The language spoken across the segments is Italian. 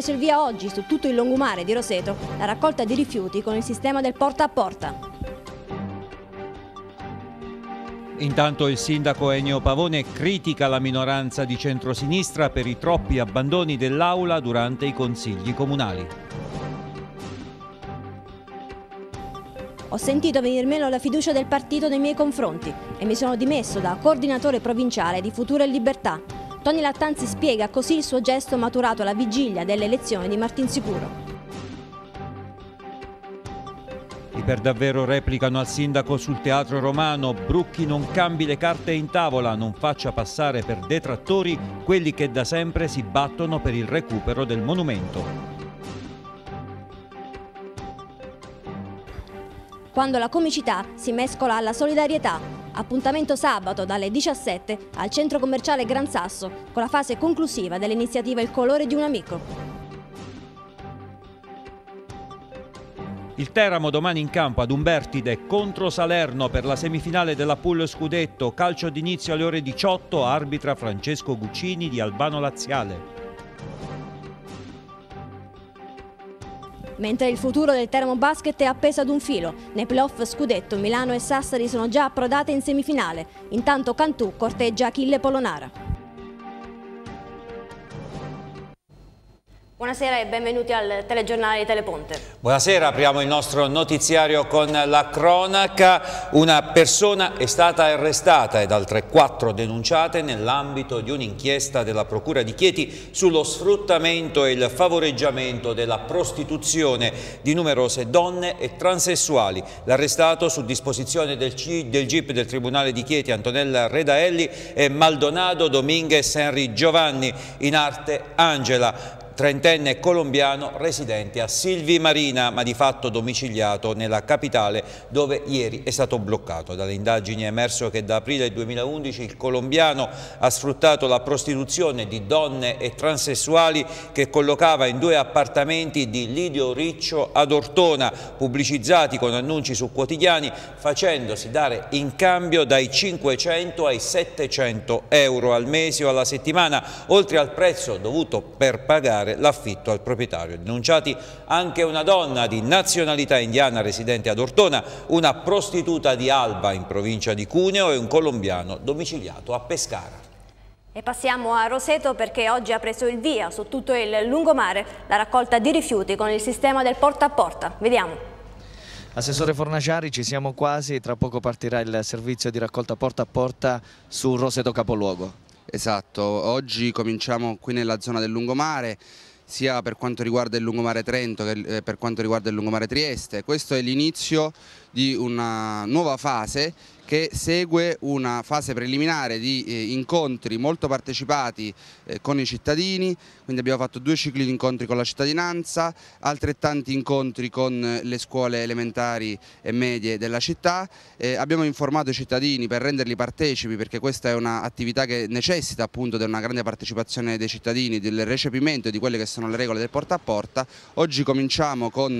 presa il via oggi su tutto il lungomare di Roseto la raccolta di rifiuti con il sistema del porta a porta. Intanto il sindaco Ennio Pavone critica la minoranza di centrosinistra per i troppi abbandoni dell'aula durante i consigli comunali. Ho sentito venir meno la fiducia del partito nei miei confronti e mi sono dimesso da coordinatore provinciale di Futura e Libertà Tony Lattanzi spiega così il suo gesto maturato alla vigilia delle elezioni di Martinsicuro. I per davvero replicano al sindaco sul teatro romano, Brucchi non cambi le carte in tavola, non faccia passare per detrattori quelli che da sempre si battono per il recupero del monumento. Quando la comicità si mescola alla solidarietà, Appuntamento sabato dalle 17 al centro commerciale Gran Sasso con la fase conclusiva dell'iniziativa Il colore di un amico. Il Teramo domani in campo ad Umbertide contro Salerno per la semifinale della Pool Scudetto, calcio d'inizio alle ore 18, arbitra Francesco Guccini di Albano Laziale. mentre il futuro del Teramo Basket è appeso ad un filo. Nei playoff scudetto Milano e Sassari sono già approdate in semifinale, intanto Cantù corteggia Achille Polonara. Buonasera e benvenuti al telegiornale di Teleponte. Buonasera, apriamo il nostro notiziario con la cronaca. Una persona è stata arrestata ed altre quattro denunciate nell'ambito di un'inchiesta della Procura di Chieti sullo sfruttamento e il favoreggiamento della prostituzione di numerose donne e transessuali. L'arrestato su disposizione del, C, del GIP del Tribunale di Chieti Antonella Redaelli e Maldonado Dominguez Henry Giovanni in arte Angela trentenne colombiano residente a Silvi Marina, ma di fatto domiciliato nella capitale dove ieri è stato bloccato. Dalle indagini è emerso che da aprile 2011 il colombiano ha sfruttato la prostituzione di donne e transessuali che collocava in due appartamenti di Lidio Riccio ad Ortona, pubblicizzati con annunci su quotidiani, facendosi dare in cambio dai 500 ai 700 euro al mese o alla settimana, oltre al prezzo dovuto per pagare pagare l'affitto al proprietario. Denunciati anche una donna di nazionalità indiana residente ad Ortona, una prostituta di Alba in provincia di Cuneo e un colombiano domiciliato a Pescara. E passiamo a Roseto perché oggi ha preso il via su tutto il lungomare la raccolta di rifiuti con il sistema del porta a porta. Vediamo. Assessore Fornaciari, ci siamo quasi, tra poco partirà il servizio di raccolta porta a porta su Roseto Capoluogo. Esatto, oggi cominciamo qui nella zona del lungomare sia per quanto riguarda il lungomare Trento che eh, per quanto riguarda il lungomare Trieste. Questo è l'inizio di una nuova fase che segue una fase preliminare di eh, incontri molto partecipati eh, con i cittadini, quindi abbiamo fatto due cicli di incontri con la cittadinanza, altrettanti incontri con eh, le scuole elementari e medie della città, eh, abbiamo informato i cittadini per renderli partecipi perché questa è un'attività che necessita appunto di una grande partecipazione dei cittadini, del recepimento di quelle che sono le regole del porta a porta, oggi cominciamo con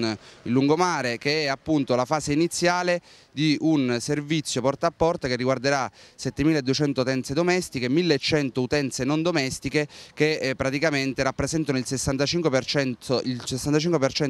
il lungomare che è appunto la fase iniziale iniziale di un servizio porta a porta che riguarderà 7.200 utenze domestiche, 1.100 utenze non domestiche che eh, praticamente rappresentano il 65%, il 65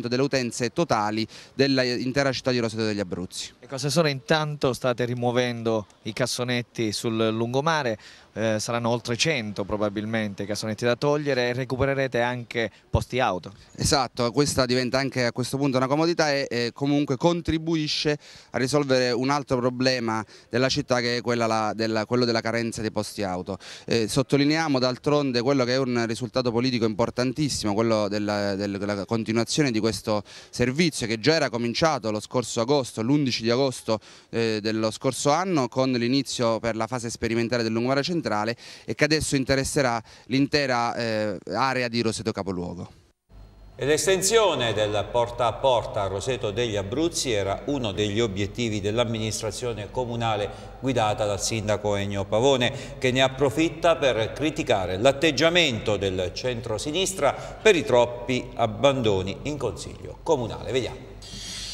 delle utenze totali dell'intera città di Roseto degli Abruzzi. Ecco, Assessore, intanto state rimuovendo i cassonetti sul lungomare, eh, saranno oltre 100 probabilmente i cassonetti da togliere e recupererete anche posti auto. Esatto, questa diventa anche a questo punto una comodità e eh, comunque contribuisce a risolvere risolvere un altro problema della città che è la, della, quello della carenza dei posti auto. Eh, sottolineiamo d'altronde quello che è un risultato politico importantissimo, quello della, della continuazione di questo servizio che già era cominciato lo scorso agosto, l'11 di agosto eh, dello scorso anno con l'inizio per la fase sperimentale del lungomare centrale e che adesso interesserà l'intera eh, area di Roseto Capoluogo. L'estensione del porta a porta a Roseto degli Abruzzi era uno degli obiettivi dell'amministrazione comunale guidata dal sindaco Ennio Pavone che ne approfitta per criticare l'atteggiamento del centro-sinistra per i troppi abbandoni in consiglio comunale. Vediamo.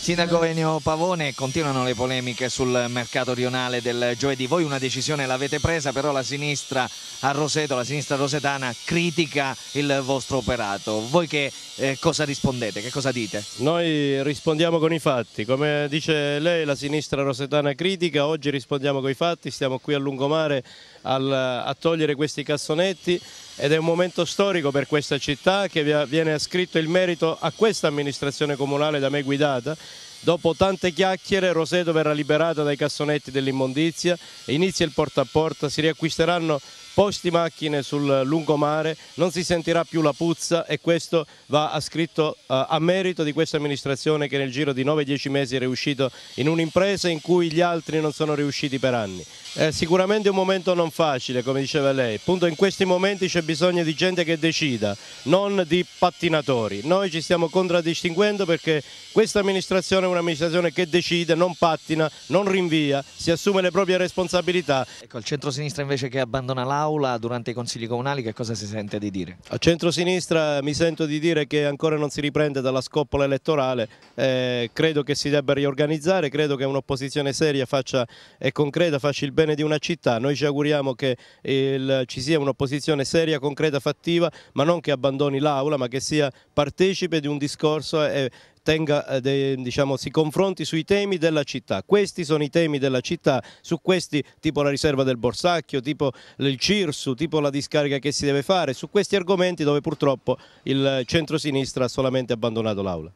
Sindaco Enio Pavone, continuano le polemiche sul mercato rionale del giovedì. Voi una decisione l'avete presa, però la sinistra a Roseto, la sinistra rosetana critica il vostro operato. Voi che eh, cosa rispondete? Che cosa dite? Noi rispondiamo con i fatti. Come dice lei, la sinistra rosetana critica, oggi rispondiamo con i fatti, stiamo qui a lungomare al, a togliere questi cassonetti ed è un momento storico per questa città che viene ascritto il merito a questa amministrazione comunale da me guidata. Dopo tante chiacchiere Roseto verrà liberata dai cassonetti dell'immondizia, inizia il porta a porta, si riacquisteranno posti macchine sul lungomare, non si sentirà più la puzza e questo va ascritto eh, a merito di questa amministrazione che nel giro di 9-10 mesi è riuscito in un'impresa in cui gli altri non sono riusciti per anni. È sicuramente un momento non facile, come diceva lei, appunto in questi momenti c'è bisogno di gente che decida, non di pattinatori. Noi ci stiamo contraddistinguendo perché questa amministrazione è un'amministrazione che decide, non pattina, non rinvia, si assume le proprie responsabilità. Ecco, il centro-sinistra invece che abbandona l'Aula aula durante i consigli comunali che cosa si sente di dire? A centrosinistra mi sento di dire che ancora non si riprende dalla scoppola elettorale, eh, credo che si debba riorganizzare, credo che un'opposizione seria faccia, e concreta faccia il bene di una città, noi ci auguriamo che il, ci sia un'opposizione seria, concreta, fattiva, ma non che abbandoni l'aula, ma che sia partecipe di un discorso e, tenga, eh, diciamo, si confronti sui temi della città. Questi sono i temi della città, su questi tipo la riserva del Borsacchio, tipo il Cirsu, tipo la discarica che si deve fare, su questi argomenti dove purtroppo il centro-sinistra ha solamente abbandonato l'aula.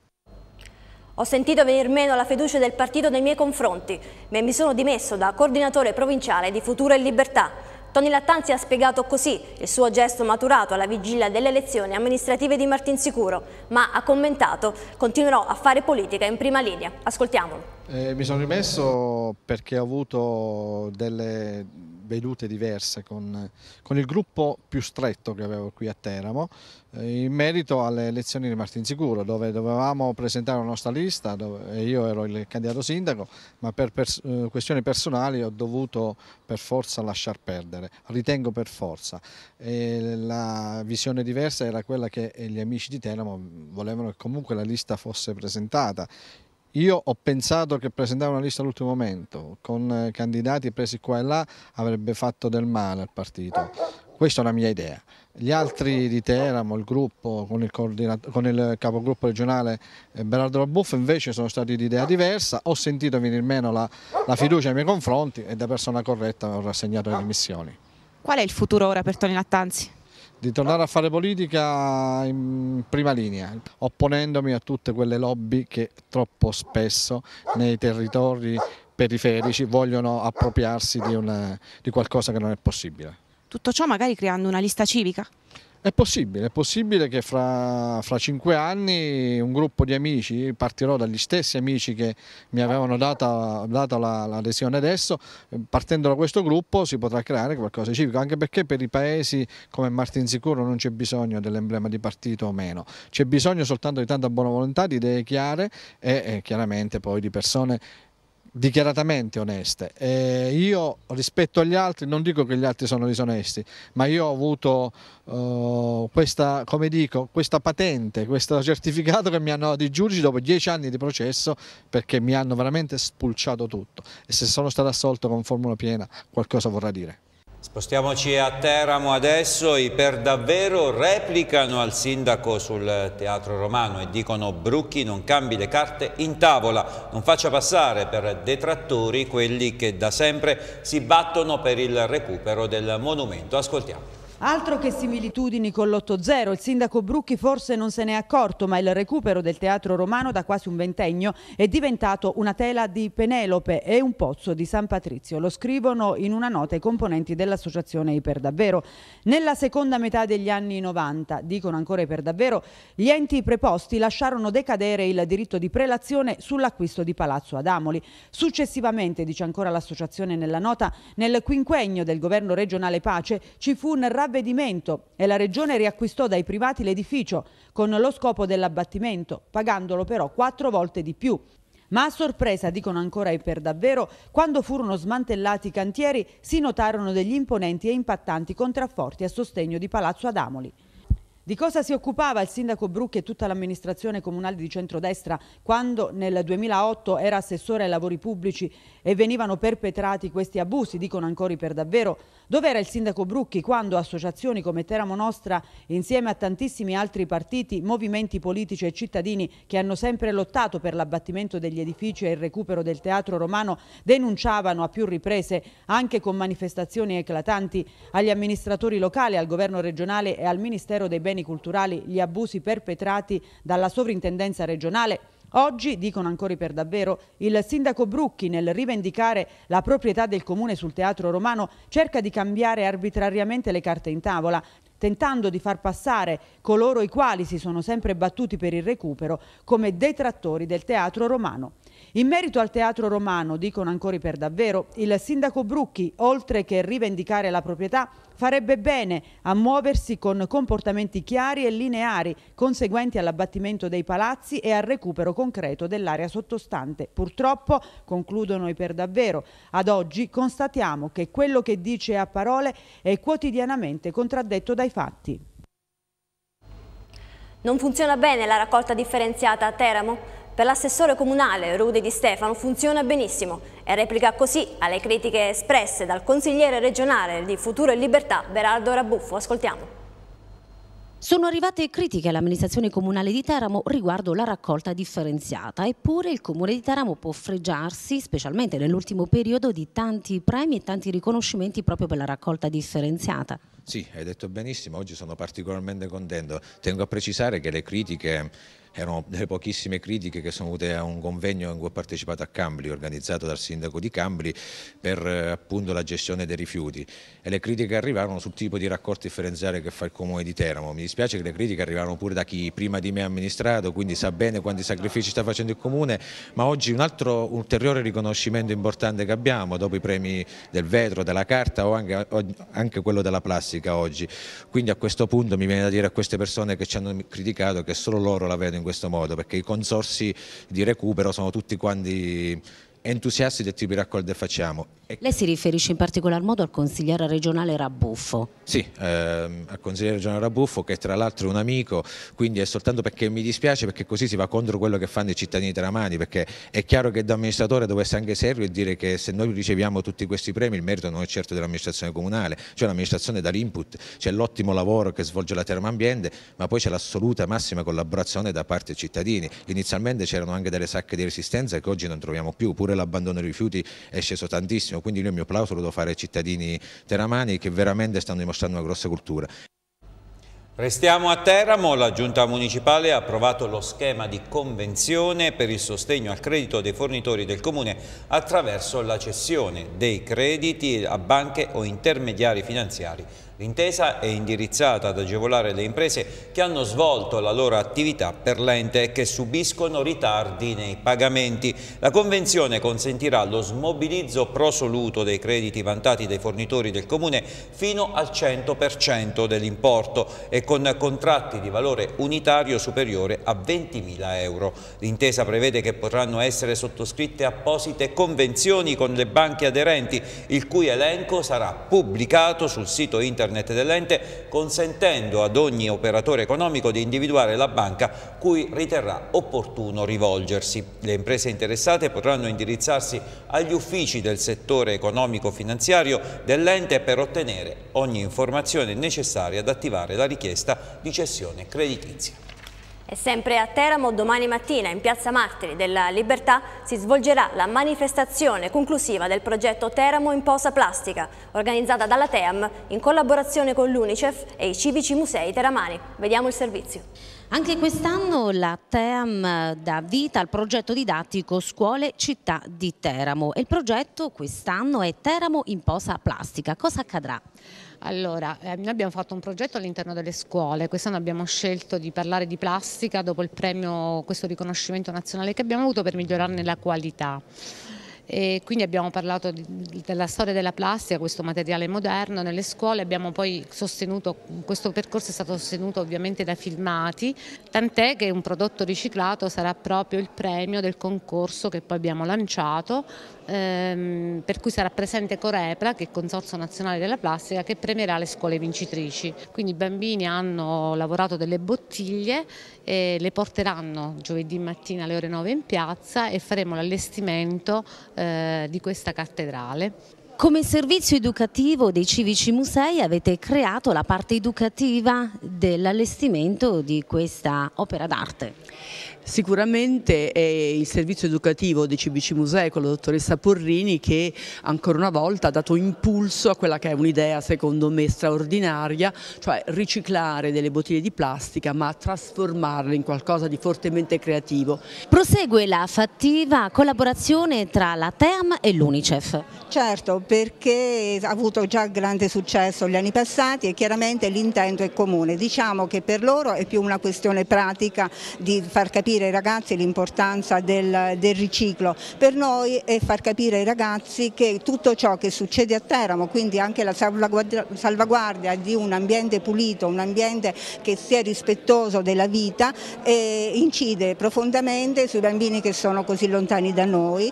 Ho sentito venir meno la fiducia del partito nei miei confronti, ma mi sono dimesso da coordinatore provinciale di Futura e Libertà. Tony Lattanzi ha spiegato così il suo gesto maturato alla vigilia delle elezioni amministrative di Martinsicuro, ma ha commentato continuerò a fare politica in prima linea. Ascoltiamolo. Eh, mi sono rimesso perché ho avuto delle vedute diverse con, con, il gruppo più stretto che avevo qui a Teramo eh, in merito alle elezioni di Martinsicuro dove dovevamo presentare la nostra lista dove, io ero il candidato sindaco ma per pers eh, questioni personali ho dovuto per forza lasciar perdere, ritengo per forza. E la visione diversa era quella che gli amici di Teramo volevano che comunque la lista fosse presentata io ho pensato che presentare una lista all'ultimo momento con eh, candidati presi qua e là avrebbe fatto del male al partito. Questa è la mia idea. Gli altri di Teramo, il gruppo con il, con il capogruppo regionale eh, Berardo Labuffo invece sono stati di idea diversa. Ho sentito venir meno la, la fiducia nei miei confronti e da persona corretta ho rassegnato le dimissioni. Qual è il futuro ora per Tony Lattanzi? di tornare a fare politica in prima linea, opponendomi a tutte quelle lobby che troppo spesso nei territori periferici vogliono appropriarsi di, una, di qualcosa che non è possibile. Tutto ciò magari creando una lista civica? È possibile, è possibile che fra, fra, cinque anni un gruppo di amici, partirò dagli stessi amici che mi avevano dato l'adesione la adesso, partendo da questo gruppo si potrà creare qualcosa di civico, anche perché per i paesi come Martinsicuro non c'è bisogno dell'emblema di partito o meno, c'è bisogno soltanto di tanta buona volontà, di idee chiare e eh, chiaramente poi di persone dichiaratamente oneste. Eh, io rispetto agli altri, non dico che gli altri sono disonesti, ma io ho avuto eh, questa, come dico, questa patente, questo certificato che mi hanno dato i giudici dopo dieci anni di processo perché mi hanno veramente spulciato tutto e se sono stato assolto con formula piena qualcosa vorrà dire. Spostiamoci a Teramo adesso, i per davvero replicano al sindaco sul teatro romano e dicono Brucchi non cambi le carte in tavola, non faccia passare per detrattori quelli che da sempre si battono per il recupero del monumento. Ascoltiamo. Altro che similitudini con l'8-0, il sindaco Brucchi forse non se ne è accorto, ma il recupero del teatro romano da quasi un ventennio è diventato una tela di Penelope e un pozzo di San Patrizio. Lo scrivono in una nota i componenti dell'associazione Iperdavvero. Nella seconda metà degli anni 90, dicono ancora Iperdavvero, gli enti preposti lasciarono decadere il diritto di prelazione sull'acquisto di Palazzo Adamoli. Successivamente, dice ancora l'associazione nella nota, nel quinquennio del governo regionale Pace ci fu un ravvedimento provvedimento e la Regione riacquistò dai privati l'edificio con lo scopo dell'abbattimento, pagandolo però quattro volte di più. Ma a sorpresa, dicono ancora i per davvero, quando furono smantellati i cantieri si notarono degli imponenti e impattanti contrafforti a sostegno di Palazzo Adamoli. Di cosa si occupava il sindaco Brucchi e tutta l'amministrazione comunale di centrodestra quando nel 2008 era assessore ai lavori pubblici e venivano perpetrati questi abusi, dicono ancora per davvero? Dov'era il sindaco Brucchi quando associazioni come Teramo Nostra, insieme a tantissimi altri partiti, movimenti politici e cittadini che hanno sempre lottato per l'abbattimento degli edifici e il recupero del teatro romano, denunciavano a più riprese, anche con manifestazioni eclatanti, agli amministratori locali, al governo regionale e al Ministero dei Beni beni culturali gli abusi perpetrati dalla sovrintendenza regionale. Oggi, dicono ancora per davvero, il sindaco Brucchi nel rivendicare la proprietà del comune sul teatro romano cerca di cambiare arbitrariamente le carte in tavola, tentando di far passare coloro i quali si sono sempre battuti per il recupero come detrattori del teatro romano. In merito al teatro romano, dicono ancora per davvero, il sindaco Brucchi, oltre che rivendicare la proprietà, farebbe bene a muoversi con comportamenti chiari e lineari, conseguenti all'abbattimento dei palazzi e al recupero concreto dell'area sottostante. Purtroppo, concludono i per davvero, ad oggi constatiamo che quello che dice a parole è quotidianamente contraddetto dai fatti. Non funziona bene la raccolta differenziata a Teramo? per l'assessore comunale Rudy Di Stefano funziona benissimo e replica così alle critiche espresse dal consigliere regionale di Futuro e Libertà Berardo Rabuffo. Ascoltiamo. Sono arrivate critiche all'amministrazione comunale di Teramo riguardo la raccolta differenziata, eppure il comune di Teramo può freggiarsi, specialmente nell'ultimo periodo, di tanti premi e tanti riconoscimenti proprio per la raccolta differenziata. Sì, hai detto benissimo, oggi sono particolarmente contento. Tengo a precisare che le critiche erano delle pochissime critiche che sono venute a un convegno in cui ho partecipato a Cambri, organizzato dal sindaco di Cambri per eh, appunto la gestione dei rifiuti e le critiche arrivarono sul tipo di raccolto differenziale che fa il comune di Teramo. Mi dispiace che le critiche arrivarono pure da chi prima di me ha amministrato, quindi sa bene quanti sacrifici sta facendo il comune, ma oggi un altro ulteriore riconoscimento importante che abbiamo dopo i premi del vetro, della carta o anche, anche quello della plastica oggi. Quindi a questo punto mi viene da dire a queste persone che ci hanno criticato che solo loro la vedono in questo modo perché i consorsi di recupero sono tutti quanti entusiasti del tipo di raccolte facciamo. Lei si riferisce in particolar modo al consigliere regionale Rabuffo? Sì, ehm, al consigliere regionale Rabuffo che tra l'altro è un amico, quindi è soltanto perché mi dispiace perché così si va contro quello che fanno i cittadini teramani, perché è chiaro che da amministratore dovesse anche serio e dire che se noi riceviamo tutti questi premi il merito non è certo dell'amministrazione comunale, cioè l'amministrazione dà l'input, c'è l'ottimo lavoro che svolge la Terma Ambiente, ma poi c'è l'assoluta massima collaborazione da parte dei cittadini. Inizialmente c'erano anche delle sacche di resistenza che oggi non troviamo più, pure pure l'abbandono rifiuti è sceso tantissimo, quindi io il mio applauso lo devo fare ai cittadini teramani che veramente stanno dimostrando una grossa cultura. Restiamo a Teramo, la Giunta Municipale ha approvato lo schema di convenzione per il sostegno al credito dei fornitori del Comune attraverso la cessione dei crediti a banche o intermediari finanziari L'intesa è indirizzata ad agevolare le imprese che hanno svolto la loro attività per l'ente e che subiscono ritardi nei pagamenti. La convenzione consentirà lo smobilizzo prosoluto dei crediti vantati dai fornitori del Comune fino al 100% dell'importo e con contratti di valore unitario superiore a 20.000 euro. L'intesa prevede che potranno essere sottoscritte apposite convenzioni con le banche aderenti, il cui elenco sarà pubblicato sul sito internet internet dell'ente, consentendo ad ogni operatore economico di individuare la banca cui riterrà opportuno rivolgersi. Le imprese interessate potranno indirizzarsi agli uffici del settore economico-finanziario dell'ente per ottenere ogni informazione necessaria ad attivare la richiesta di cessione creditizia. E sempre a Teramo, domani mattina in Piazza Martiri della Libertà si svolgerà la manifestazione conclusiva del progetto Teramo in posa plastica, organizzata dalla TEAM in collaborazione con l'Unicef e i civici musei teramani. Vediamo il servizio. Anche quest'anno la TEAM dà vita al progetto didattico Scuole Città di Teramo e il progetto quest'anno è Teramo in posa plastica. Cosa accadrà? Allora, eh, noi abbiamo fatto un progetto all'interno delle scuole, quest'anno abbiamo scelto di parlare di plastica dopo il premio, questo riconoscimento nazionale che abbiamo avuto per migliorarne la qualità. E quindi abbiamo parlato di, della storia della plastica, questo materiale moderno nelle scuole, abbiamo poi sostenuto, questo percorso è stato sostenuto ovviamente da filmati, tant'è che un prodotto riciclato sarà proprio il premio del concorso che poi abbiamo lanciato, ehm, per cui sarà presente Corepla, che è il Consorzio Nazionale della Plastica, che premierà le scuole vincitrici. Quindi i bambini hanno lavorato delle bottiglie eh, le porteranno giovedì mattina alle ore 9 in piazza e faremo l'allestimento eh, di questa cattedrale. Come servizio educativo dei civici musei avete creato la parte educativa dell'allestimento di questa opera d'arte. Sicuramente è il servizio educativo dei CBC Musei con la dottoressa Porrini che ancora una volta ha dato impulso a quella che è un'idea secondo me straordinaria, cioè riciclare delle bottiglie di plastica ma trasformarle in qualcosa di fortemente creativo. Prosegue la fattiva collaborazione tra la TEAM e l'UNICEF. Certo, perché ha avuto già grande successo gli anni passati e chiaramente l'intento è comune. Diciamo che per loro è più una questione pratica di far capire capire ai ragazzi l'importanza del, del, riciclo, per noi è far capire ai ragazzi che tutto ciò che succede a Teramo, quindi anche la salvaguardia, di un ambiente pulito, un ambiente che sia rispettoso della vita, eh, incide profondamente sui bambini che sono così lontani da noi.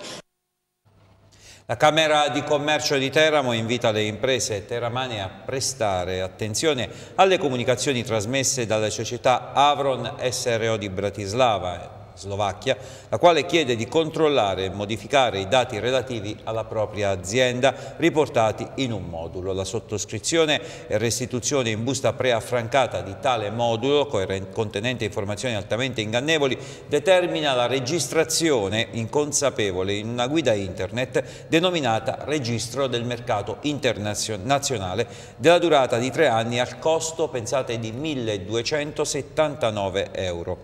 La Camera di Commercio di Teramo invita le imprese teramane a prestare attenzione alle comunicazioni trasmesse dalla società Avron SRO di Bratislava Slovacchia, la quale chiede di controllare e modificare i dati relativi alla propria azienda riportati in un modulo. La sottoscrizione e restituzione in busta preaffrancata di tale modulo, contenente informazioni altamente ingannevoli, determina la registrazione inconsapevole in una guida internet denominata Registro del Mercato Internazionale della durata di tre anni al costo, pensate, di 1279 euro.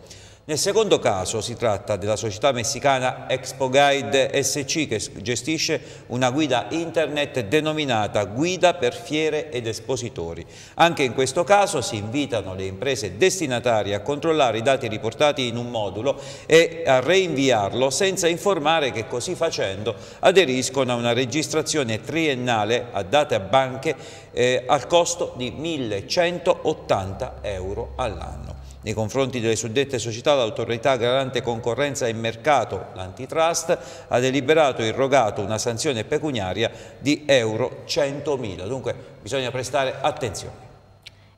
Nel secondo caso si tratta della società messicana Expo Guide SC che gestisce una guida internet denominata Guida per fiere ed espositori. Anche in questo caso si invitano le imprese destinatarie a controllare i dati riportati in un modulo e a reinviarlo senza informare che così facendo aderiscono a una registrazione triennale a date a banche eh, al costo di 1180 euro all'anno. Nei confronti delle suddette società l'autorità garante concorrenza e mercato, l'antitrust, ha deliberato e irrogato una sanzione pecuniaria di euro 100.000. Dunque bisogna prestare attenzione.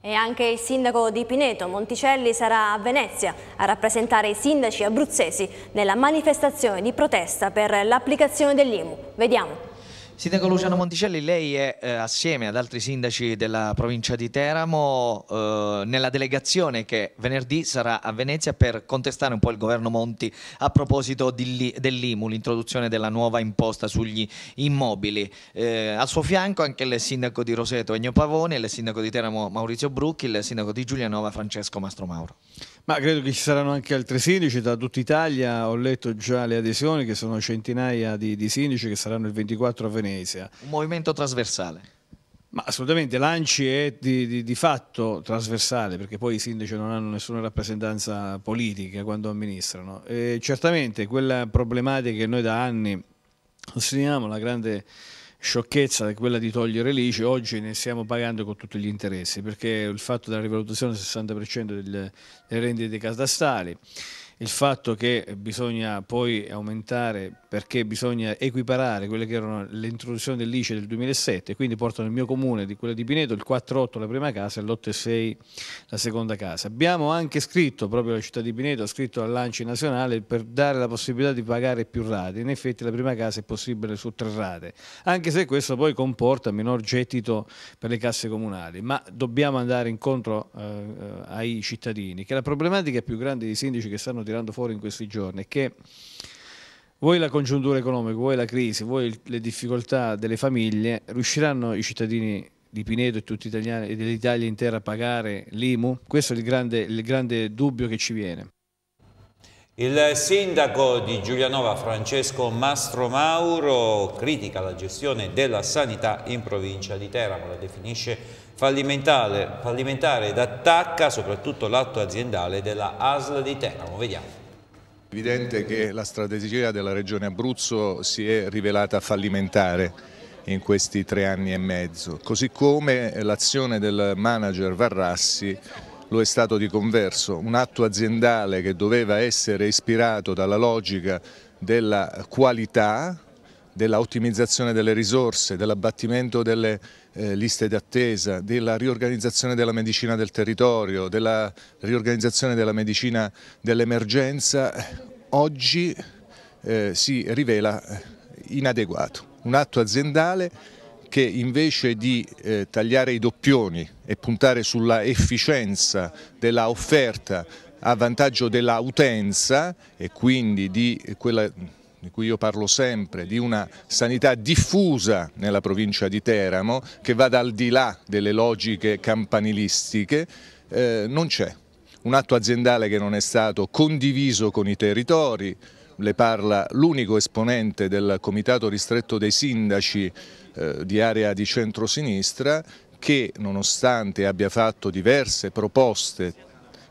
E anche il sindaco di Pineto, Monticelli, sarà a Venezia a rappresentare i sindaci abruzzesi nella manifestazione di protesta per l'applicazione dell'IMU. Vediamo. Sindaco Luciano Monticelli, lei è eh, assieme ad altri sindaci della provincia di Teramo eh, nella delegazione che venerdì sarà a Venezia per contestare un po' il governo Monti a proposito dell'IMU, l'introduzione della nuova imposta sugli immobili. Eh, al suo fianco anche il sindaco di Roseto Ennio Pavoni, il sindaco di Teramo Maurizio Brucchi, il sindaco di Giulianova Francesco Mastro Mauro. Ma credo che ci saranno anche altri sindaci da tutta Italia, ho letto già le adesioni che sono centinaia di, di sindaci che saranno il 24 a Venezia Venezia. Un movimento trasversale. Ma assolutamente, l'ANCI è di, di, di, fatto trasversale perché poi i sindaci non hanno nessuna rappresentanza politica quando amministrano. E certamente quella problematica che noi da anni sosteniamo, la grande sciocchezza è quella di togliere l'ICI, oggi ne stiamo pagando con tutti gli interessi perché il fatto della rivalutazione del 60% delle rendite dei cadastali il fatto che bisogna poi aumentare perché bisogna equiparare quelle che erano le introduzioni dell'ICE del 2007, quindi portano il mio comune di quello di Pineto il 4-8 la prima casa e l'8-6 la seconda casa. Abbiamo anche scritto, proprio la città di Pineto ha scritto all'Anci Nazionale per dare la possibilità di pagare più rate, in effetti la prima casa è possibile su tre rate, anche se questo poi comporta minor gettito per le casse comunali, ma dobbiamo andare incontro eh, eh ai cittadini, che la problematica è più grande dei sindaci che stanno tirando fuori in questi giorni è che voi la congiuntura economica, voi la crisi, voi le difficoltà delle famiglie, riusciranno i cittadini di Pineto e tutti gli italiani e dell'Italia intera a pagare l'IMU? Questo è il grande, il grande dubbio che ci viene. Il sindaco di Giulianova Francesco Mastro Mauro critica la gestione della sanità in provincia di Teramo, la definisce fallimentare, fallimentare ed attacca soprattutto l'atto aziendale della ASL di Teramo. Vediamo. È evidente che la strategia della regione Abruzzo si è rivelata fallimentare in questi tre anni e mezzo, così come l'azione del manager Varrassi lo è stato di converso, un atto aziendale che doveva essere ispirato dalla logica della qualità, dell'ottimizzazione delle risorse, dell'abbattimento delle eh, liste d'attesa, della riorganizzazione della medicina del territorio, della riorganizzazione della medicina dell'emergenza, oggi eh, si rivela inadeguato. Un atto aziendale che invece di eh, tagliare i doppioni e puntare sulla efficienza della offerta a vantaggio dell'utenza e quindi di quella di cui io parlo sempre, di una sanità diffusa nella provincia di Teramo che va dal di là delle logiche campanilistiche, eh, non c'è. Un atto aziendale che non è stato condiviso con i territori, le parla l'unico esponente del comitato ristretto dei sindaci eh, di area di centrosinistra che nonostante abbia fatto diverse proposte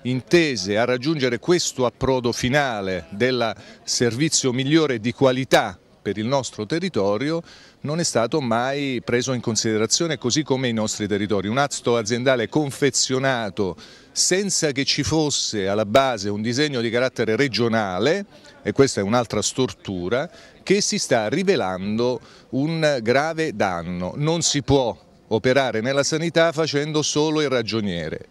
intese a raggiungere questo approdo finale del servizio migliore di qualità per il nostro territorio non è stato mai preso in considerazione così come i nostri territori. Un atto aziendale confezionato senza che ci fosse alla base un disegno di carattere regionale, e questa è un'altra stortura, che si sta rivelando un grave danno. Non si può operare nella sanità facendo solo il ragioniere.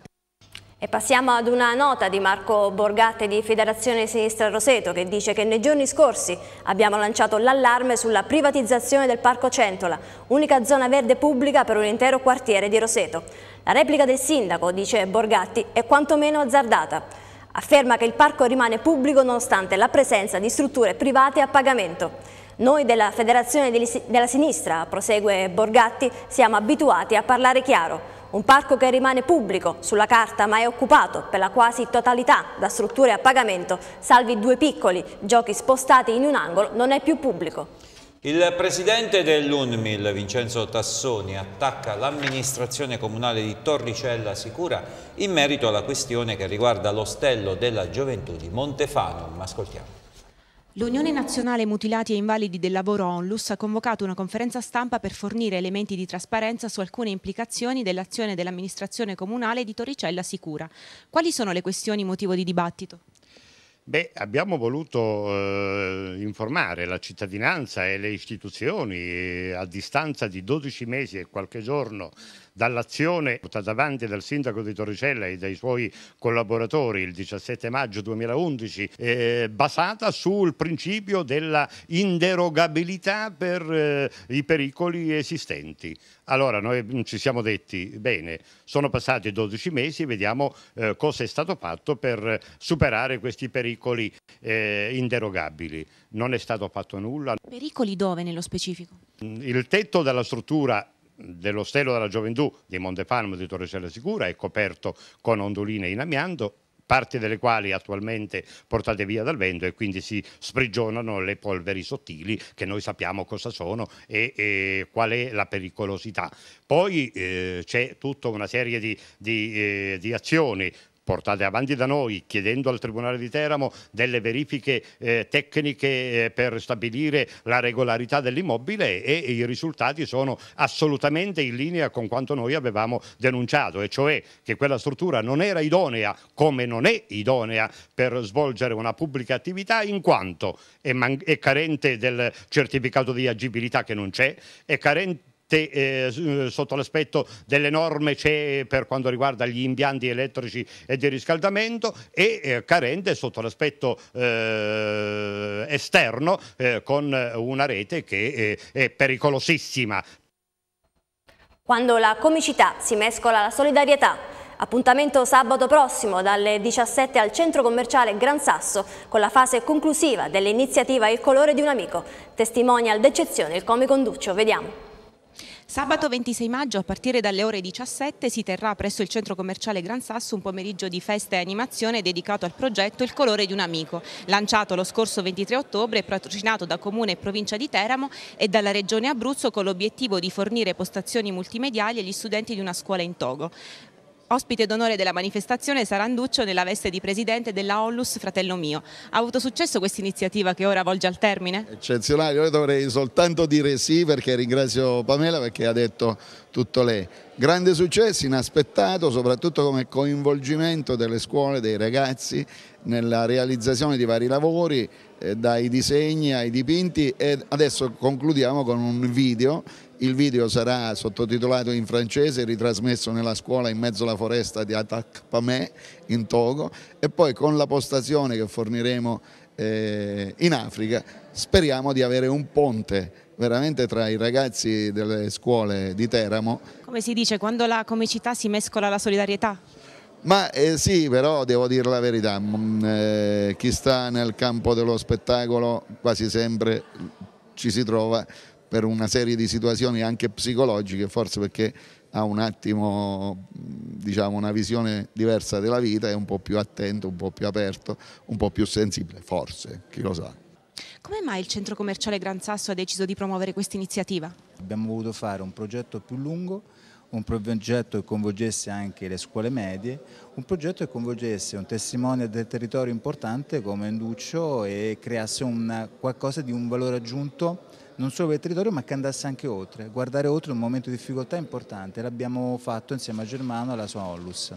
E passiamo ad una nota di Marco Borgatte di Federazione Sinistra Roseto che dice che nei giorni scorsi abbiamo lanciato l'allarme sulla privatizzazione del Parco Centola, unica zona verde pubblica per un intero quartiere di Roseto. La replica del sindaco, dice Borgatti, è quantomeno azzardata. Afferma che il parco rimane pubblico nonostante la presenza di strutture private a pagamento. Noi della Federazione della Sinistra, prosegue Borgatti, siamo abituati a parlare chiaro. Un parco che rimane pubblico sulla carta ma è occupato per la quasi totalità da strutture a pagamento, salvi due piccoli giochi spostati in un angolo non è più pubblico. Il presidente dell'UNMIL, Vincenzo Tassoni, attacca l'amministrazione comunale di Torricella Sicura in merito alla questione che riguarda l'ostello della gioventù di Montefano. ascoltiamo. L'Unione Nazionale Mutilati e Invalidi del Lavoro ONLUS ha convocato una conferenza stampa per fornire elementi di trasparenza su alcune implicazioni dell'azione dell'amministrazione comunale di Torricella Sicura. Quali sono le questioni motivo di dibattito? Beh, abbiamo voluto eh, informare la cittadinanza e le istituzioni eh, a distanza di 12 mesi e qualche giorno dall'azione portata avanti dal sindaco di Torricella e dai suoi collaboratori il 17 maggio 2011, eh, basata sul principio della inderogabilità per eh, i pericoli esistenti. Allora noi ci siamo detti, bene, sono passati 12 mesi, vediamo eh, cosa è stato fatto per superare questi pericoli eh, inderogabili. Non è stato fatto nulla. Pericoli dove nello specifico? Il tetto della struttura dello stelo della Gioventù di Montefalmo di Torresella Sicura è coperto con ondoline in amianto parti delle quali attualmente portate via dal vento e quindi si sprigionano le polveri sottili che noi sappiamo cosa sono e, e qual è la pericolosità. Poi eh, c'è tutta una serie di, di, eh, di azioni portate avanti da noi chiedendo al Tribunale di Teramo delle verifiche eh, tecniche eh, per stabilire la regolarità dell'immobile e, e i risultati sono assolutamente in linea con quanto noi avevamo denunciato e cioè che quella struttura non era idonea come non è idonea per svolgere una pubblica attività in quanto è, è carente del certificato di agibilità che non c'è, è carente se eh, eh, sotto l'aspetto delle norme c'è per quanto riguarda gli impianti elettrici e di riscaldamento e eh, carente sotto l'aspetto eh, esterno eh, con una rete che eh, è pericolosissima. Quando la comicità si mescola alla solidarietà, Appuntamento sabato prossimo dalle 17 al centro commerciale Gran Sasso con la fase conclusiva dell'iniziativa Il colore di un amico. Testimonial d'eccezione il comico Conduccio. Vediamo. Sabato 26 maggio a partire dalle ore 17 si terrà presso il centro commerciale Gran Sasso un pomeriggio di festa e animazione dedicato al progetto Il colore di un amico, lanciato lo scorso 23 ottobre e patrocinato da Comune e Provincia di Teramo e dalla Regione Abruzzo con l'obiettivo di fornire postazioni multimediali agli studenti di una scuola in Togo. Ospite d'onore della manifestazione sarà Anduccio nella veste di presidente della Ollus Fratello Mio. Ha avuto successo questa iniziativa che ora volge al termine? Eccezionale, io dovrei soltanto dire sì perché ringrazio Pamela perché ha detto tutto lei. Grande successo, inaspettato, soprattutto come coinvolgimento delle scuole, dei ragazzi nella realizzazione di vari lavori, eh, dai disegni ai dipinti e adesso concludiamo con un video il video sarà sottotitolato in francese, ritrasmesso nella scuola in mezzo alla foresta di Atakpamè in Togo e poi con la postazione che forniremo eh, in Africa speriamo di avere un ponte veramente tra i ragazzi delle scuole di Teramo. Come si dice, quando la comicità si mescola alla solidarietà? Ma eh, sì, però devo dire la verità, mm, eh, chi sta nel campo dello spettacolo quasi sempre ci si trova per una serie di situazioni anche psicologiche, forse perché ha un attimo diciamo, una visione diversa della vita, è un po' più attento, un po' più aperto, un po' più sensibile, forse, chi lo sa. Come mai il centro commerciale Gran Sasso ha deciso di promuovere questa iniziativa? Abbiamo voluto fare un progetto più lungo, un progetto che coinvolgesse anche le scuole medie, un progetto che coinvolgesse un testimone del territorio importante come Induccio e creasse una, qualcosa di un valore aggiunto non solo per il territorio ma che andasse anche oltre. Guardare oltre un momento di difficoltà importante, l'abbiamo fatto insieme a Germano e alla sua Ollus.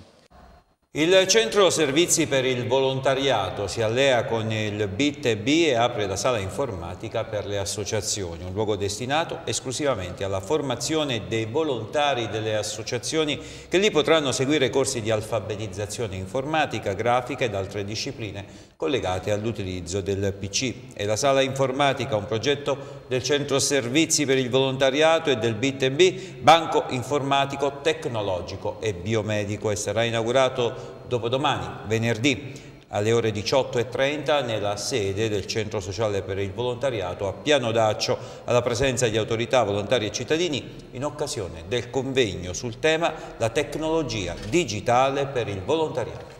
Il centro servizi per il volontariato si allea con il BTB e apre la sala informatica per le associazioni, un luogo destinato esclusivamente alla formazione dei volontari delle associazioni che lì potranno seguire corsi di alfabetizzazione informatica, grafica ed altre discipline collegate all'utilizzo del PC e la sala informatica, un progetto del Centro Servizi per il Volontariato e del BTB, Banco Informatico Tecnologico e Biomedico e sarà inaugurato dopodomani, venerdì alle ore 18.30 nella sede del Centro Sociale per il Volontariato a Piano Daccio alla presenza di autorità, volontari e cittadini in occasione del convegno sul tema la tecnologia digitale per il volontariato.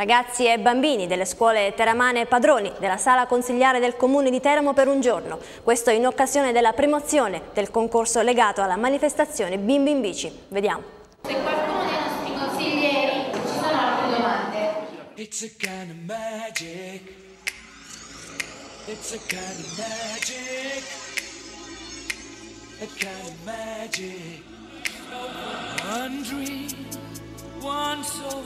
Ragazzi e bambini delle scuole teramane padroni della sala consigliare del comune di Teramo per un giorno. Questo in occasione della promozione del concorso legato alla manifestazione Bimbi in Bici. Vediamo. Se qualcuno dei nostri consiglieri ci sono altre domande. It's a kind of magic. It's a kind of magic. A kind of magic. One dream, one soul.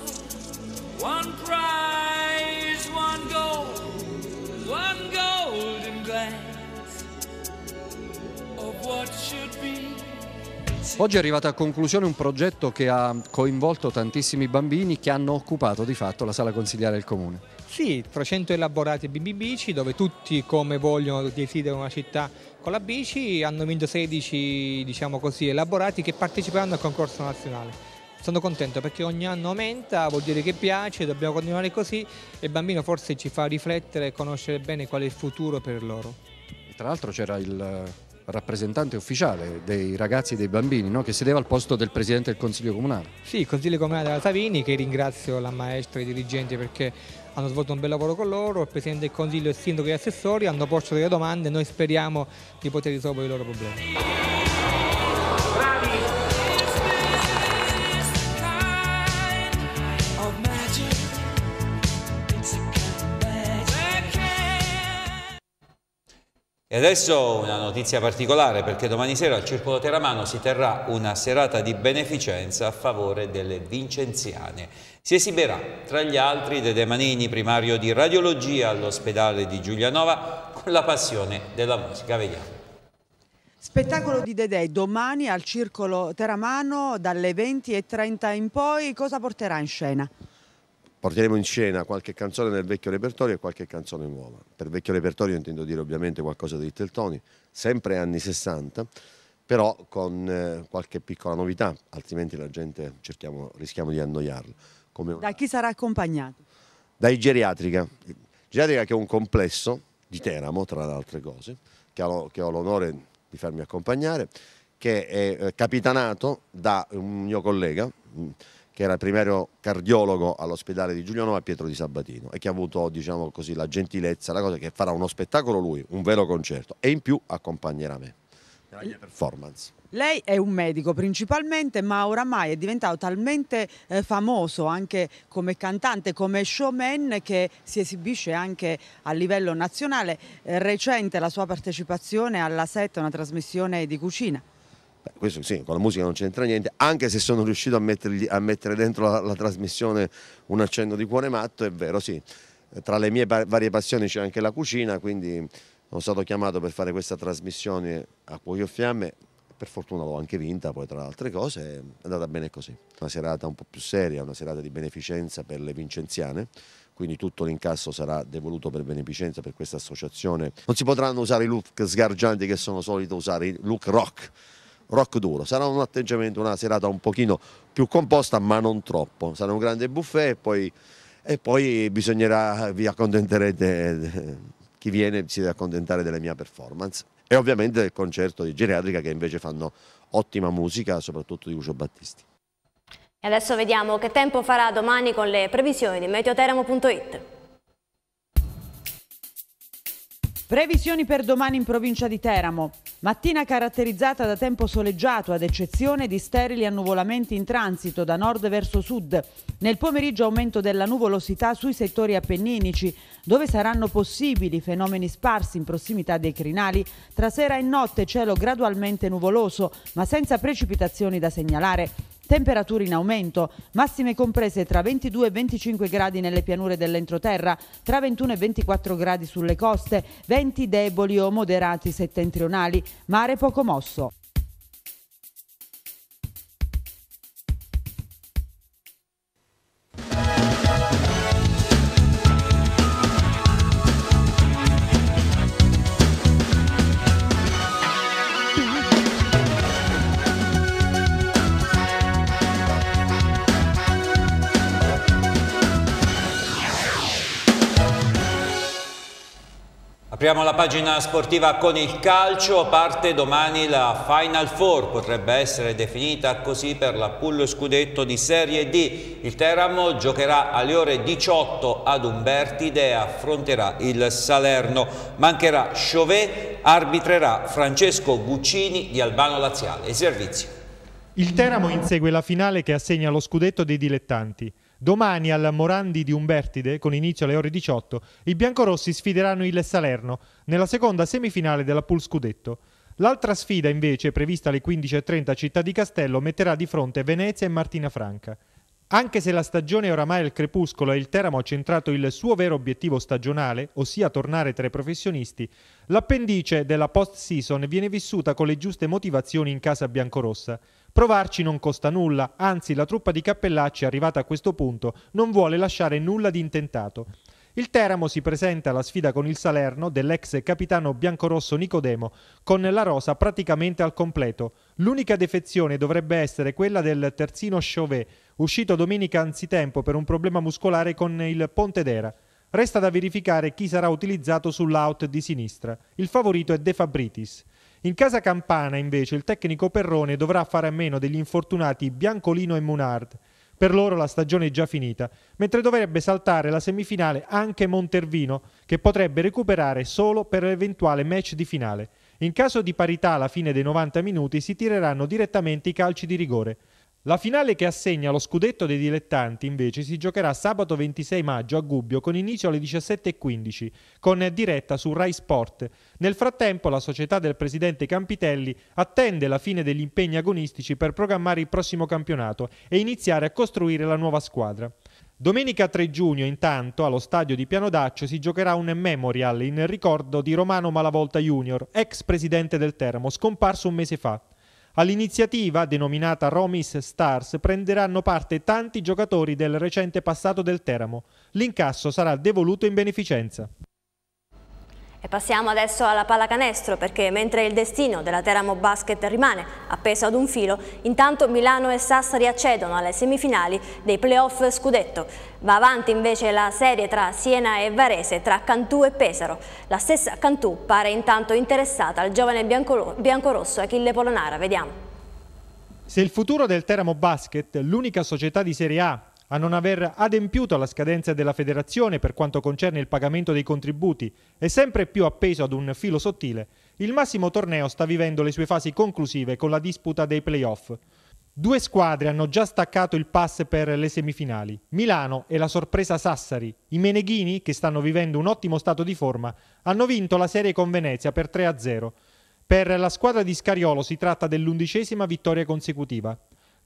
One prize, one gold, one golden glance of what should be. Oggi è arrivato a conclusione un progetto che ha coinvolto tantissimi bambini che hanno occupato di fatto la sala consigliare del comune. Sì, 300 elaborati BB dove tutti come vogliono desiderano una città con la bici hanno vinto 16 diciamo così, elaborati che parteciperanno al concorso nazionale sono contento perché ogni anno aumenta, vuol dire che piace, dobbiamo continuare così e il bambino forse ci fa riflettere e conoscere bene qual è il futuro per loro. tra l'altro c'era il rappresentante ufficiale dei ragazzi e dei bambini no? che sedeva al posto del presidente del consiglio comunale. Sì, il consiglio comunale della Savini che ringrazio la maestra e i dirigenti perché hanno svolto un bel lavoro con loro, il presidente del consiglio, il sindaco e gli assessori hanno posto delle domande e noi speriamo di poter risolvere i loro problemi. E adesso una notizia particolare perché domani sera al Circolo Teramano si terrà una serata di beneficenza a favore delle vincenziane. Si esiberà tra gli altri Dede Manini, primario di radiologia all'ospedale di Giulianova, con la passione della musica. Vediamo. Spettacolo di Dedè domani al Circolo Teramano dalle 20.30 in poi. Cosa porterà in scena? porteremo in scena qualche canzone del vecchio repertorio e qualche canzone nuova. Per vecchio repertorio intendo dire ovviamente qualcosa dei Teltoni, sempre anni 60, però con eh, qualche piccola novità, altrimenti la gente cerchiamo, rischiamo di annoiarla. Una... Da chi sarà accompagnato? Dai Geriatrica. Geriatrica che è un complesso di Teramo, tra le altre cose, che ho, ho l'onore di farmi accompagnare, che è eh, capitanato da un mio collega, mh, che era il primario cardiologo all'ospedale di Giulianova, Pietro Di Sabatino, e che ha avuto diciamo così, la gentilezza, la cosa che farà uno spettacolo lui, un vero concerto, e in più accompagnerà me nella mia performance. Lei è un medico principalmente, ma oramai è diventato talmente eh, famoso anche come cantante, come showman che si esibisce anche a livello nazionale. Eh, recente la sua partecipazione alla Set, una trasmissione di cucina questo sì, con la musica non c'entra niente, anche se sono riuscito a, mettergli, a mettere dentro la, la, trasmissione un accenno di cuore matto, è vero, sì. Tra le mie varie passioni c'è anche la cucina, quindi sono stato chiamato per fare questa trasmissione a Cuoio Fiamme, per fortuna l'ho anche vinta, poi tra le altre cose è andata bene così. Una serata un po' più seria, una serata di beneficenza per le vincenziane, quindi tutto l'incasso sarà devoluto per beneficenza per questa associazione. Non si potranno usare i look sgargianti che sono solito usare, i look rock, rock duro. Sarà un atteggiamento, una serata un pochino più composta, ma non troppo. Sarà un grande buffet e poi, e poi bisognerà, vi accontenterete, chi viene si deve accontentare della mia performance. E ovviamente del concerto di Geriatrica che invece fanno ottima musica, soprattutto di Lucio Battisti. E adesso vediamo che tempo farà domani con le previsioni di meteoteramo.it. Previsioni per domani in provincia di Teramo. Mattina caratterizzata da tempo soleggiato ad eccezione di sterili annuvolamenti in transito da nord verso sud. Nel pomeriggio aumento della nuvolosità sui settori appenninici, dove saranno possibili fenomeni sparsi in prossimità dei crinali. Tra sera e notte cielo gradualmente nuvoloso, ma senza precipitazioni da segnalare. Temperature in aumento, massime comprese tra 22 e 25 gradi nelle pianure dell'entroterra, tra 21 e 24 gradi sulle coste, venti deboli o moderati settentrionali, mare poco mosso. Apriamo la pagina sportiva con il calcio, parte domani la Final Four, potrebbe essere definita così per la Pullo Scudetto di Serie D. Il Teramo giocherà alle ore 18 ad Umbertide e affronterà il Salerno. Mancherà Chauvet, arbitrerà Francesco Guccini di Albano Laziale. Il servizio. Il Teramo insegue la finale che assegna lo scudetto dei dilettanti. Domani al Morandi di Umbertide, con inizio alle ore 18, i biancorossi sfideranno il Salerno nella seconda semifinale della Pool Scudetto. L'altra sfida, invece, prevista alle 15.30 Città di Castello, metterà di fronte Venezia e Martina Franca. Anche se la stagione è oramai al crepuscolo e il Teramo ha centrato il suo vero obiettivo stagionale, ossia tornare tra i professionisti, l'appendice della post-season viene vissuta con le giuste motivazioni in casa biancorossa. Provarci non costa nulla, anzi la truppa di Cappellacci arrivata a questo punto non vuole lasciare nulla di intentato. Il Teramo si presenta alla sfida con il Salerno dell'ex capitano biancorosso Nicodemo, con la rosa praticamente al completo. L'unica defezione dovrebbe essere quella del terzino Chauvet, uscito domenica anzitempo per un problema muscolare con il Pontedera. Resta da verificare chi sarà utilizzato sull'out di sinistra. Il favorito è De Fabritis. In casa campana, invece, il tecnico Perrone dovrà fare a meno degli infortunati Biancolino e Munard. Per loro la stagione è già finita, mentre dovrebbe saltare la semifinale anche Montervino, che potrebbe recuperare solo per l'eventuale match di finale. In caso di parità alla fine dei 90 minuti si tireranno direttamente i calci di rigore. La finale che assegna lo scudetto dei dilettanti invece si giocherà sabato 26 maggio a Gubbio con inizio alle 17.15 con diretta su Rai Sport. Nel frattempo la società del presidente Campitelli attende la fine degli impegni agonistici per programmare il prossimo campionato e iniziare a costruire la nuova squadra. Domenica 3 giugno, intanto, allo stadio di Piano d'Accio si giocherà un memorial in ricordo di Romano Malavolta Junior, ex presidente del Teramo, scomparso un mese fa. All'iniziativa, denominata Romis Stars, prenderanno parte tanti giocatori del recente passato del Teramo. L'incasso sarà devoluto in beneficenza. E passiamo adesso alla pallacanestro perché mentre il destino della Teramo Basket rimane appeso ad un filo, intanto Milano e Sassari accedono alle semifinali dei playoff scudetto. Va avanti invece la serie tra Siena e Varese, tra Cantù e Pesaro. La stessa Cantù pare intanto interessata al giovane biancorosso Achille Polonara. Vediamo. Se il futuro del Teramo Basket, l'unica società di Serie A a non aver adempiuto alla scadenza della federazione per quanto concerne il pagamento dei contributi e sempre più appeso ad un filo sottile, il massimo torneo sta vivendo le sue fasi conclusive con la disputa dei playoff. Due squadre hanno già staccato il pass per le semifinali, Milano e la sorpresa Sassari. I Meneghini, che stanno vivendo un ottimo stato di forma, hanno vinto la serie con Venezia per 3-0. Per la squadra di Scariolo si tratta dell'undicesima vittoria consecutiva.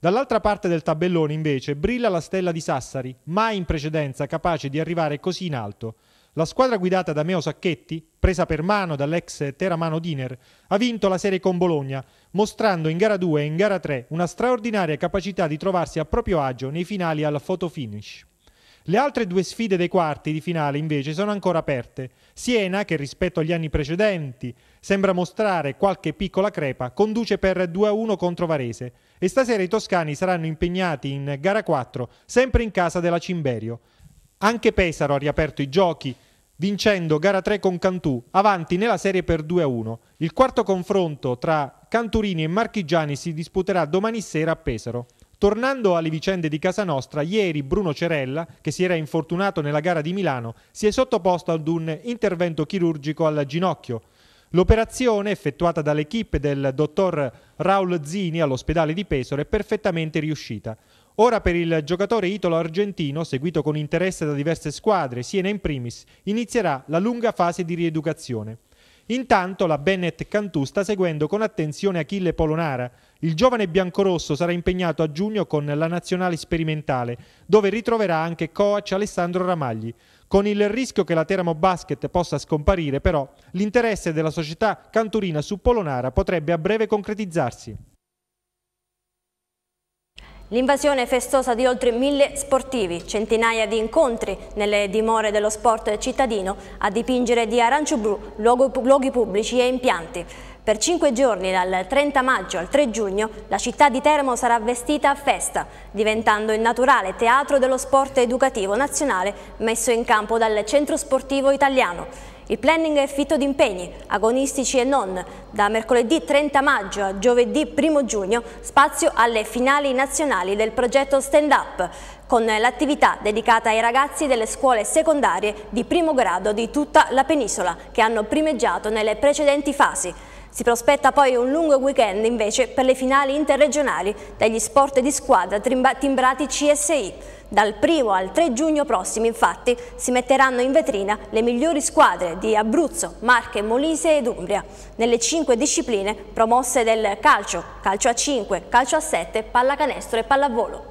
Dall'altra parte del tabellone invece brilla la stella di Sassari, mai in precedenza capace di arrivare così in alto. La squadra guidata da Meo Sacchetti, presa per mano dall'ex Teramano Diner, ha vinto la serie con Bologna, mostrando in gara 2 e in gara 3 una straordinaria capacità di trovarsi a proprio agio nei finali al photo finish. Le altre due sfide dei quarti di finale invece sono ancora aperte. Siena, che rispetto agli anni precedenti sembra mostrare qualche piccola crepa, conduce per 2-1 contro Varese e stasera i toscani saranno impegnati in gara 4, sempre in casa della Cimberio. Anche Pesaro ha riaperto i giochi vincendo gara 3 con Cantù, avanti nella serie per 2-1. Il quarto confronto tra Canturini e Marchigiani si disputerà domani sera a Pesaro. Tornando alle vicende di casa nostra, ieri Bruno Cerella, che si era infortunato nella gara di Milano, si è sottoposto ad un intervento chirurgico al ginocchio. L'operazione, effettuata dall'equipe del dottor Raul Zini all'ospedale di Pesaro, è perfettamente riuscita. Ora per il giocatore italo-argentino, seguito con interesse da diverse squadre, Siena in primis, inizierà la lunga fase di rieducazione. Intanto la Bennett Cantù sta seguendo con attenzione Achille Polonara. Il giovane biancorosso sarà impegnato a giugno con la nazionale sperimentale, dove ritroverà anche coach Alessandro Ramagli. Con il rischio che la Teramo Basket possa scomparire, però, l'interesse della società canturina su Polonara potrebbe a breve concretizzarsi. L'invasione festosa di oltre mille sportivi, centinaia di incontri nelle dimore dello sport cittadino a dipingere di arancio blu luoghi pubblici e impianti. Per cinque giorni, dal 30 maggio al 3 giugno, la città di Teramo sarà vestita a festa, diventando il naturale teatro dello sport educativo nazionale messo in campo dal Centro Sportivo Italiano. Il planning è fitto di impegni, agonistici e non. Da mercoledì 30 maggio a giovedì 1 giugno spazio alle finali nazionali del progetto Stand Up con l'attività dedicata ai ragazzi delle scuole secondarie di primo grado di tutta la penisola che hanno primeggiato nelle precedenti fasi. Si prospetta poi un lungo weekend invece per le finali interregionali degli sport di squadra timbrati CSI. Dal 1 al 3 giugno prossimo infatti si metteranno in vetrina le migliori squadre di Abruzzo, Marche, Molise ed Umbria nelle cinque discipline promosse del calcio, calcio a 5, calcio a 7, pallacanestro e pallavolo.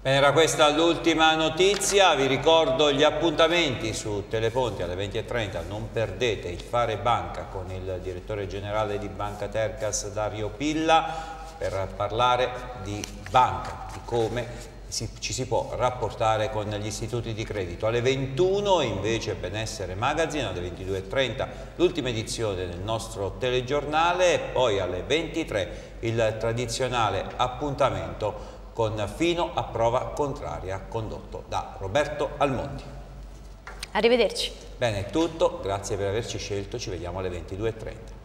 Bene, era questa l'ultima notizia, vi ricordo gli appuntamenti su Telefonti alle 20.30, non perdete il fare banca con il direttore generale di Banca Tercas Dario Pilla per parlare di banca, di come si, ci si può rapportare con gli istituti di credito. Alle 21 invece Benessere Magazine, alle 22.30 l'ultima edizione del nostro telegiornale e poi alle 23 il tradizionale appuntamento con Fino a prova contraria condotto da Roberto Almonti. Arrivederci. Bene, è tutto, grazie per averci scelto, ci vediamo alle 22.30.